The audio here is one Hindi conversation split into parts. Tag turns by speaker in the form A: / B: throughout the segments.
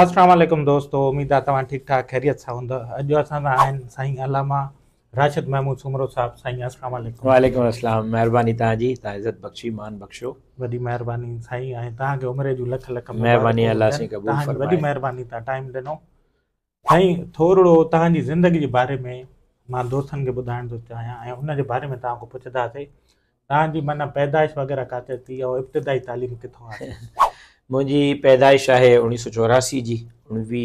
A: असलम दोस्तों उमेद आहे तव्हां ठीकु ठाक ख़ैरियत से हूंदा अॼु असां आहिनि अलामा राशिद महमूद सुमरो साहब साईं असलम वालेकुम
B: असलम महिरबानी तव्हांजी तव्हां इज़त बख़्शी
A: मान बख़्शो वॾी महिरबानी साईं ऐं तव्हांखे उमिरि जूं लख लख महिरबानी तव्हांजी वॾी महिरबानी तव्हां टाइम ॾिनो साईं थोरो तव्हांजी ज़िंदगी जे बारे में मां दोस्तनि खे ॿुधाइण थो चाहियां ऐं उन जे बारे में तव्हांखां पुछंदासीं तव्हांजी माना पैदाइश वग़ैरह काते थी और इब्तदाई तालीम किथां आहे
B: मुंहिंजी पैदाइश है उणिवीह सौ चौरासी की उवी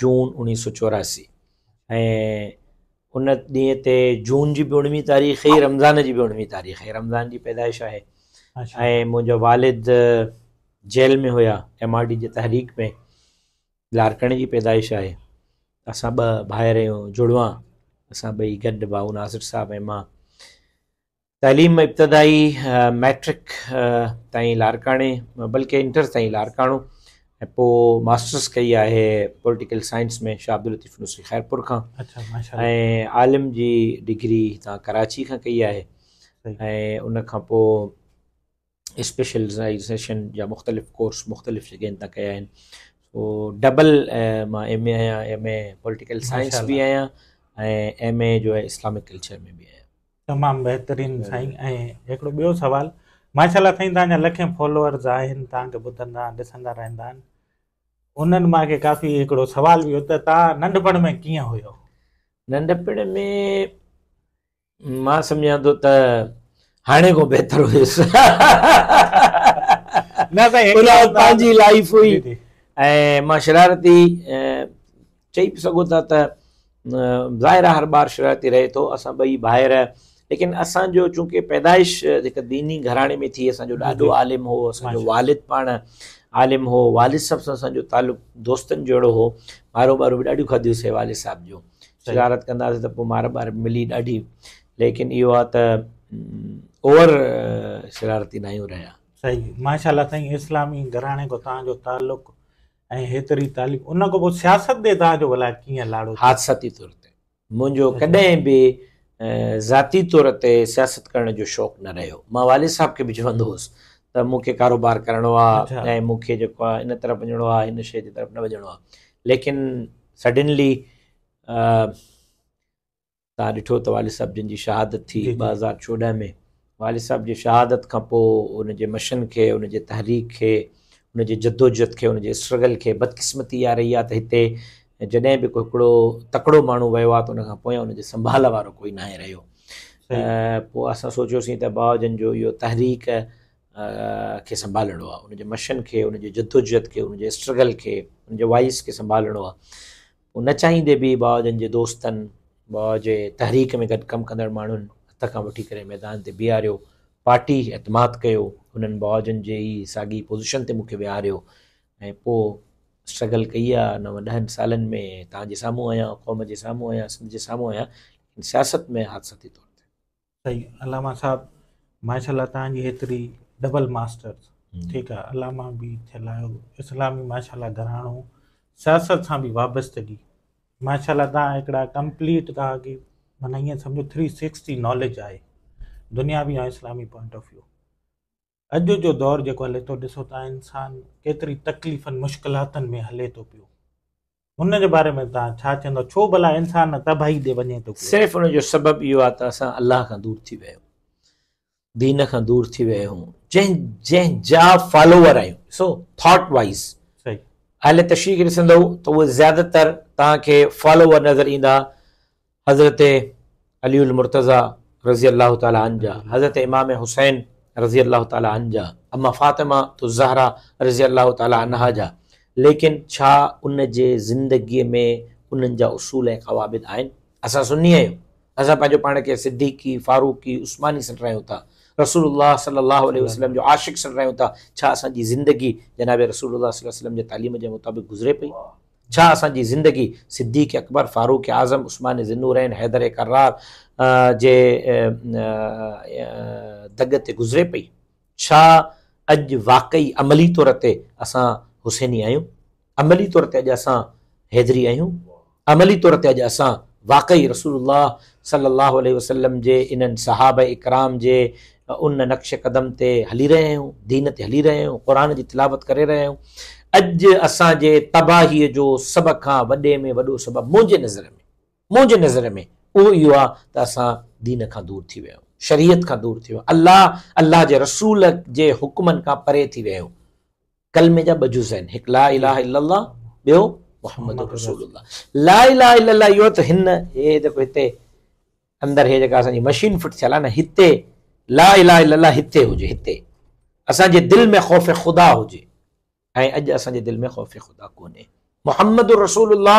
B: जून उणिवीह सौ चौरासी ऐं उन ॾींहं जून की भी उणिवीह तारीख़ है रमज़ान की भी उवी तारीख़ है रमज़ान की पैदाइश है अच्छा। ऐं वालिद जेल में हुआ एम आर डी जे तहरीक में लारकण की पैदाइश है असां ॿ भाइर आहियूं जुड़वा असां ॿई गॾु भाऊ नासिर साहिबु ऐं मां तइलीम इब्तदाई मैट्रिक तारकाने बल्कि इंटर ताईं लारकाणो मास्टर्स कई है पोलिटिकल साइंस में शाह अब्दुल लतीफ़ नुसरी ख़ैरपुर का अच्छा आलिम जी डिग्री हितां कराची खां कई है उन खां पोइ स्पेशलाइज़ेशन जा मुख़्तलिफ़ कोर्स मुख़्तलिफ़ जगह तक कया आहिनि डबल मां एम ए आहियां एम ए पॉलिटिकल साइंस भी आहियां एम ए जो है इस्लामिक कल्चर में भी आया
A: तमामु बहितरीन साईं ऐं हिकिड़ो ॿियो सुवाल माशाला साईं तव्हांजा लखे फॉलोअर्स आहिनि तव्हांखे ॿुधंदा ॾिसंदा रहंदा आहिनि उन्हनि मूंखे काफ़ी हिकिड़ो सुवाल बि हुओ त तव्हां नंढपण में कीअं हुयो नंढपण में
B: मां सम्झा थो त हाणे को बहितर हुयुसि पंहिंजी लाइफ हुई ऐं मां शरारती चई सघो था त ज़ाहिर हर बार शरारती रहे थो असां ॿई ॿाहिरि लेकिन असो चूंकि पैदाइश जेका दीनी घराने में थी असो ॾाॾो आलिम हो असांजो वालिद पाण आलिम हो वालिद साहब सां असांजो तालुक दोस्तनि जहिड़ो हो मारो भी ढूं ॾाढियूं खाधियुसीं वालिद साहब जो शरारत कंदासीं तो मार बार मिली ॾाढी लेकिन इहो ओवर शरारती ना रहा
A: रहिया सही माशाल्लाह साईं इस्लामी घराणे खां तव्हांजो तालुक़ु तालीम उन सियासत भला लाड़ो
B: हादसाती तौर ते मुंहिंजो अच्छा। कॾहिं ज़ाती तौर ते सियासत करण जो शौंक़ु न रहियो मां वालिद साहिब खे बि चवंदो हुउसि त मूंखे कारोबार करिणो आहे ऐं मूंखे जेको आहे इन तरफ़ वञणो आहे نہ शइ जी तरफ़ न वञिणो आहे लेकिन सडनली तव्हां ॾिठो त वालिद साहिब जिनि जी शहादत थी ॿ हज़ार चोॾहं में वालिद साहिब जी शहादत खां पोइ उनजे मशन खे उनजे तहरीक खे उनजे जदोजद खे उनजे स्ट्रगल खे बदकिस्मती इहा रही आहे त हिते ऐं जॾहिं बि को हिकिड़ो तकिड़ो माण्हू वियो आहे त उन खां पोयां हुनजे संभाल वारो कोई न आहे रहियो पोइ असां सोचियोसीं त बावजन जो इहो तहरीक खे संभालणो आहे उनजे मशन खे उनजे जदोजहद खे उनजे स्ट्रगल खे उनजे वॉइस खे संभालणो आहे न चाहींदे बि बावजन जे दोस्तनि बाव जे तहरीक में गॾु कमु कंदड़ माण्हुनि हथ खां वठी करे मैदान ते बीहारियो पार्टी एतमाद कयो हुननि बावजन जे ई साॻी पोज़ीशन ते मूंखे विहारियो ऐं पोइ स्ट्रगल कई आहे नव ॾहनि सालनि में तव्हांजे साम्हूं आहियां क़ौम जे साम्हूं आहियां सिंध जे साम्हूं आहियां सियासत में हादसती तौर
A: ते सही अलामा साहिबु माशाला तव्हांजी हेतिरी डबल मास्टर ठीकु आहे अलामा बि थियल आहियो इस्लामी माशाला घराणो सियासत सां बि वाबस्तगी माशाला तव्हां हिकिड़ा कंप्लीट तव्हांखे माना ईअं सम्झो थ्री सिक्सटी नॉलेज आहे दुनिया बि आहे इस्लामी पॉइंट ऑफ व्यू अज जो दौर जो हल तो ॾिसो तव्हां इंसानु केतिरी तकलीफ़नि में हले तो पियो उन बारे में तुम छो भला इंसान तबाही दे वे तो
B: सिर्फ उन सबब यो अल्लाह का दूर थी वह दीन का दूर थी वह जै जै जंहिं जा फॉलोवर आयो सो थॉट वाइज़ अल तशी के दिसो तो उहे ज़्यादातर तॉलोवर नज़र इंदा हज़रत अली उल मुर्तज़ा रज़ी अल्लाह ताला हज़रत इमाम हुसैन रज़ी अल्लाह तजा अम्मा फ़ातिमा तो जहरा रज़ी अल्लाह तहा जा लेकिन उन जिंदगी में उन उसूल ऐं क़वाबिद आहिनि अस सुनी आयो अस पान के सिद्दीकी फ़ारूकी उस्मानी रहा था रसूल सलाहु वसलम जो आशिक़ रहा था असि ज़िंदगी जनाब रसूल वसलम के तालीम के मुताबिक़ गुज़रे पी छा असांजी ज़िंदगी सिद्दीक़ अकबर फ़ारूक़ आज़म उस्मान ज़िनूरैन हैदर करार जे दग ते गुज़रे पई अज वाकई अमली तौर ते असां हुसैनी आहियूं अमली तौर ते अॼु हैदरी आहियूं अमली तौर ते अॼु असां वाकई रसूल अलैहि वसलम जे इन सहाब इकराम जे उन नक्श क़दम ते हली रहे हूँ दीन ते हली रहे हूँ कुरान की तिलावत करे रहे हूँ अॼु असांजे तबाहीअ जो सभ खां वॾे में वो सबब मुझे नज़र में मुझे नज़र में उहो इहो आहे दीन का दूर थी विया शरीयत का दूर थी अल्लाह अलाह अलाह रसूल के हुक्मनि का परे थी विया आहियूं कलमे जा ॿ जुज़ ला इलाह इलाह मोहम्मद रसूल ला इलाह इलाह इहो त हिन हे जेको हिते अंदरि हे जेका मशीन फिट थियल आहे न ला इलाह इलाह हिते हुजे हिते असांजे दिलि में ख़ौफ़ ख़ुदा हुए ऐं अॼु असांजे दिलि में ख़ौफ़ ख़ुदा कोन्हे मोहम्मद रसूल अलाह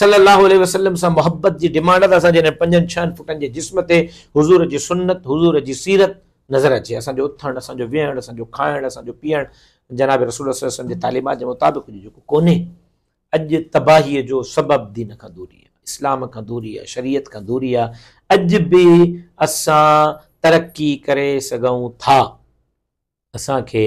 B: सलाह वसलम सां मोहबत जी डिमांड त असांजे हिन पंजनि छहनि फुटनि जे जिस्म ते हज़ूर जी सुनत हज़ूर जी सीरत नज़र अचे असांजो उथणु असांजो वेहणु असांजो खाइणु असांजो पीअणु जनाब रसूल वसलम जे तालिमात जे मुताबिक़ जेको कोन्हे अॼु तबाहीअ जो सबबु दीन खां दूरी आहे इस्लाम खां दूरी आहे शरीयत खां दूरी आहे अॼु बि असां तरक़ी करे सघूं था असांखे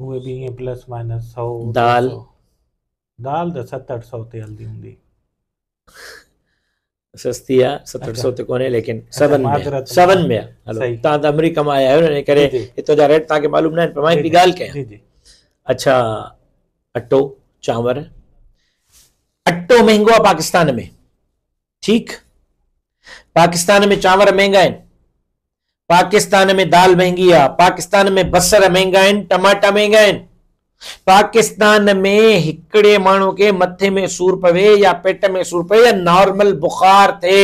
A: हुए भी हैं प्लस माइनस सौ दाल दाल त तो सत्तर सौ ते हल्दी होंगी
B: सस्ती है सत्तर अच्छा। सौ ते कोन्हे लेकिन अच्छा, सभिनि में तो सभिनि में आहे हलो तव्हां त अमेरिका मां आया आहियो न इन करे हितां जा रेट तव्हांखे मालूम न प्रमाण पर मां के ॻाल्हि अच्छा अट्टो चावर अट्टो महंगा पाकिस्तान में ठीक पाकिस्तान में चावर महंगा है पाकिस्तान में दाल महंगी आ पाकिस्तान में बसर महंगा आहिनि टमाटा महंगा आहिनि पाकिस्तान में हिकड़े मानो के मथे में सूर पवे या पेट में सूर पवे या नॉर्मल बुखार थे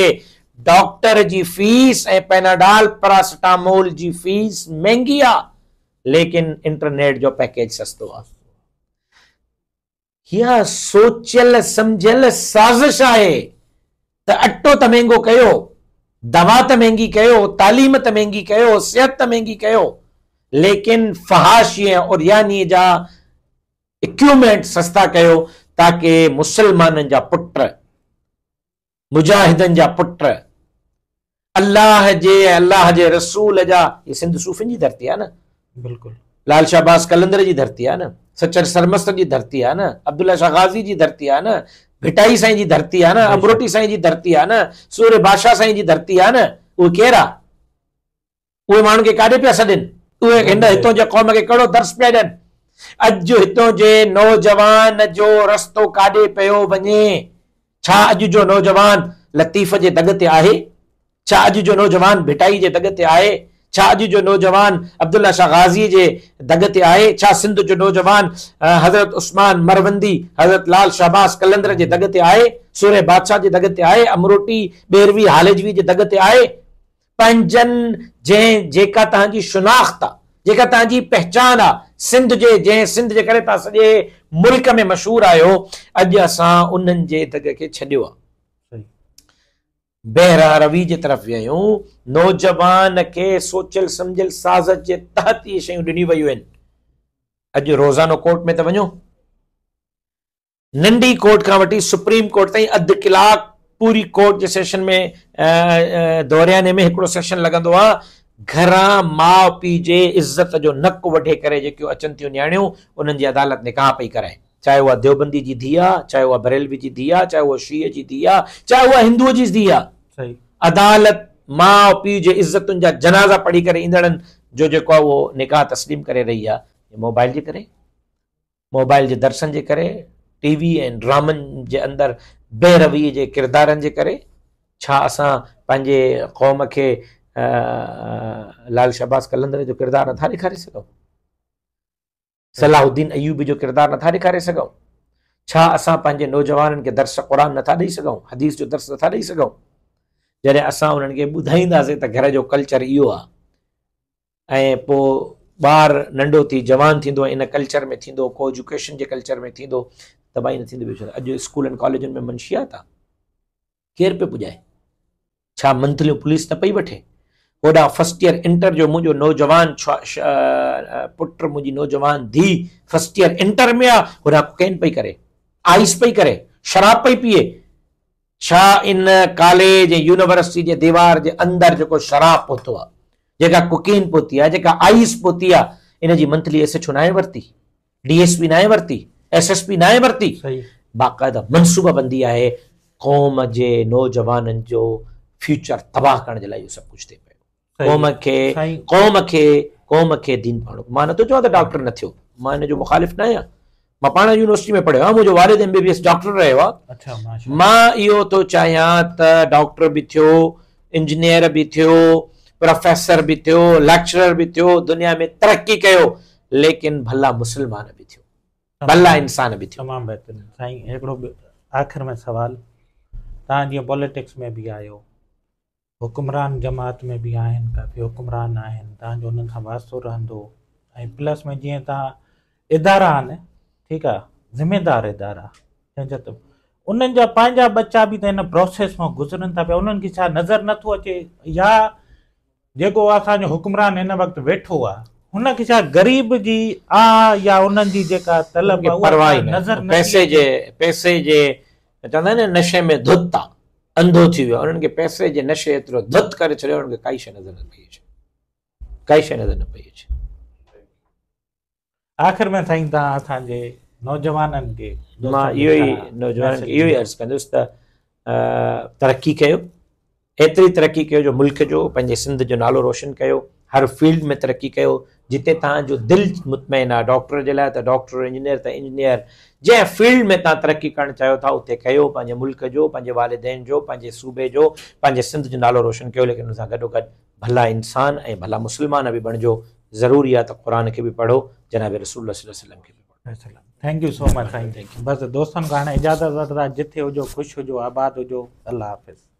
B: डॉक्टर जी फीस ए पेनाडाल पैरासिटामोल जी फीस महंगी आ लेकिन इंटरनेट जो पैकेज सस्तो आ या सोचल समझल साज़िश आहे तो अट्टो त महांगो कयो दवा त तो महंगी कहो तालीम त तो महंगी कहो सेहत त तो महंगी कहो लेकिन फहाशिय और यानी जा इक्विपमेंट सस्ता कहो ताकि मुसलमान जा पुट मुजाहिदन जा पुट अल्लाह जे अल्लाह जे रसूल जा ये सिंध सूफ़िन जी धरती है ना बिल्कुल लाल शाहबाज़ कलंदर जी धरती है ना सचर सरमस्त जी धरती है ना अब्दुल्ला शाह गाज़ी जी धरती है ना घिटाई साईं जी धरती आहे ना अमरोटी साईं जी धरती आहे ना सूर्य बादशाह साईं जी धरती आहे ना वो केरु आहे उहे माण्हुनि खे काॾे पिया सॾनि उहे हिन जे क़ौम खे कहिड़ो दर्स पिया ॾियनि अॼु हितां जे नौजवान जो रस्तो काॾे पियो वञे छा अॼु जो नौजवान लतीफ़ जे दग ते आहे छा अॼु जो नौजवान भिटाई जे दग ते आहे છાજી જો નોજવાન અબ્દુલ્લા શાગાઝી જે દગતે આયે છા સિંધ જો નોજવાન હઝરત ઉસ્માન મરવંડી હઝરત લાલ શાબાશ કલંદર જે દગતે આયે સૂરે બાદશાહ જે દગતે આયે અમરોટી બેરવી હાલેજવી જે દગતે આયે પંજન જે જે કા તાંજી શનાખતા જે કા તાંજી પહચાન સિંધ જે જે સિંધ જે કરે તા સજે મુલક મે મશહૂર આયો અજસા ઉનન જે દગ કે છડ્યો बहरा रवि के तरफ़ वियूं नौजवान खे सोचियल सम्झियल साज़त के तहत ये शयूं व्यून वियूं रोज़ानो कोर्ट में त वञो नंढी कोर्ट का वी सुप्रीम कोर्ट ताईं अधु कलाक पूरी कोर्ट के सेशन में दौरियाने में हिकिड़ो सेशन लॻंदो आहे घरां माउ पीउ जे इज़त जो नक वठे करे जेकियूं अचनि थियूं नियाणियूं अदालत निकाह पी कराए चाहे वह देवबंदी की धीउ चाहे वह बरेलवी की धीउ आहे चाहे उहा शीह जी धीउ चाहे वह हिंदूअ की धीउ अदालत माउ पीउ जे इज़तुनि जा जनाज़ा पढ़ी करे ईंदड़नि जो जेको आहे उहो निकाह तस्लीम करे रही आहे मोबाइल जे करे मोबाइल जे दर्शन जे करे टीवी ऐं ड्रामनि जे अंदरि बेरवीअ जे किरदारनि जे करे छा असां पंहिंजे क़ौम खे लाल शहबाज़ कलंदर जो किरदारु नथा ॾेखारे सघूं सलाहुद्दीन अयूबी जो किरदारु नथा ॾेखारे सघूं छा असां पंहिंजे नौजवाननि खे दर्स क़ुर नथा ॾेई सघूं हदीस जो दर्श नथा ॾेई सघूं जॾहिं असां उन्हनि खे ॿुधाईंदासीं त घर जो कल्चर इहो आहे ऐं पोइ ॿारु नंढो थी जवान थींदो इन कल्चर में थींदो को एजुकेशन जे कल्चर में थींदो तबाही न थींदी ॿियो अॼु स्कूलनि कॉलेजनि में मंशियात आहे केरु पियो पुॼाए छा मंथलियूं पुलिस न पई वठे होॾां फस्ट ईयर इंटर जो मुंहिंजो नौजवान पुट मुंहिंजी नौजवान धीउ फस्ट ईयर इंटर में आहे होॾां कोकेन पई करे आइस पई करे शराब पई पीए छा इन कॉलेज यूनिवर्सिटी जे दीवार जे अंदरि जेको शराब पोत आहे जेका कुकीन पहुती आइस पहुती आहे इन जी मंथली एस एच ओ नाहे वरिती डीएसपी नाहे वरिती एस एस पी ना वरिती बाक़ाइदा मनसूबाबंदी है क़ौम जे नौजवाननि जो फ्यूचर तबाह कर जे लाइ इहो सभु क़ौम खे क़ौम खे क़ौम खे दीन पाणो मां नथो चवां डॉक्टर न थियो मुखालिफ़ न आहियां मपाणा यूनिवर्सिटी में पढ़ियो आहे वारिद एमबीबीएस डॉक्टर रहियो
A: आहे
B: मां इहो थो तो चाहियां त डॉक्टर बि थियो इंजीनियर भी थियो प्रोफेसर भी थियो लेक्चरर भी थियो दुनिया में तरक्की कयो लेकिन भला मुसलमान भी
A: थियो भला इंसान भी थियो तमामु बहितरीन साईं हिकिड़ो आख़िर में सवाल तव्हां जीअं पॉलिटिक्स में भी आहियो हुकुमरान जमात में भी आहिनि काफ़ी हुकुमरान आहिनि तव्हांजो हुननि सां वास्तो रहंदो प्लस में जीअं तव्हां इदारा आहिनि ठीक है ज़िमेदार इदारा जंहिंजा त बच्चा भी त हिन प्रोसेस में गुजरन था पिया उन्हनि खे छा नज़र नथो अचे या जेको असांजो हुक्मरान हिन वक़्तु वेठो आ हुनखे छा ग़रीब जी आ या उन्हनि जी जेका तलब नज़र पैसे
B: जे पैसे जे चवंदा आहिनि नशे में धुत अंधो थी वियो आहे पैसे जे नशे एतिरो धुत कर छॾियो उन्हनि खे काई नज़र न पई अचे कई शे नज़र न पई अचे
A: आख़िर में साईं तव्हां असांजे नौजवाननि खे मां इहो ई नौजवान इहो ई अर्ज़ु
B: कंदुसि त तरक़ी कयो एतिरी तरक़ी कयो जो मुल्क जो पंहिंजे सिंध जो नालो रोशन कयो हर फील्ड में तरक़ी कयो जिते तव्हांजो दिलि मुतमैन आहे डॉक्टर जे लाइ त डॉक्टर इंजीनियर त इंजीनियर जंहिं फील्ड में तव्हां तरक़ी करणु चाहियो था उते कयो पंहिंजे मुल्क जो पंहिंजे वालदेन जो पंहिंजे सूबे जो पंहिंजे सिंध जो नालो रोशन कयो लेकिन हुन सां गॾोगॾु भला इंसान ऐं भला मुस्लमान बि बणिजो ज़रूरी आहे त क़ुर खे बि पढ़ो जनाब रसूल वसलम
A: के thank you so much thank you बस दोस्तों खाना इजाज़त जिथे हुजो ख़ुशि हुजो आबाद हुजो अल्लाह हाफ़िज़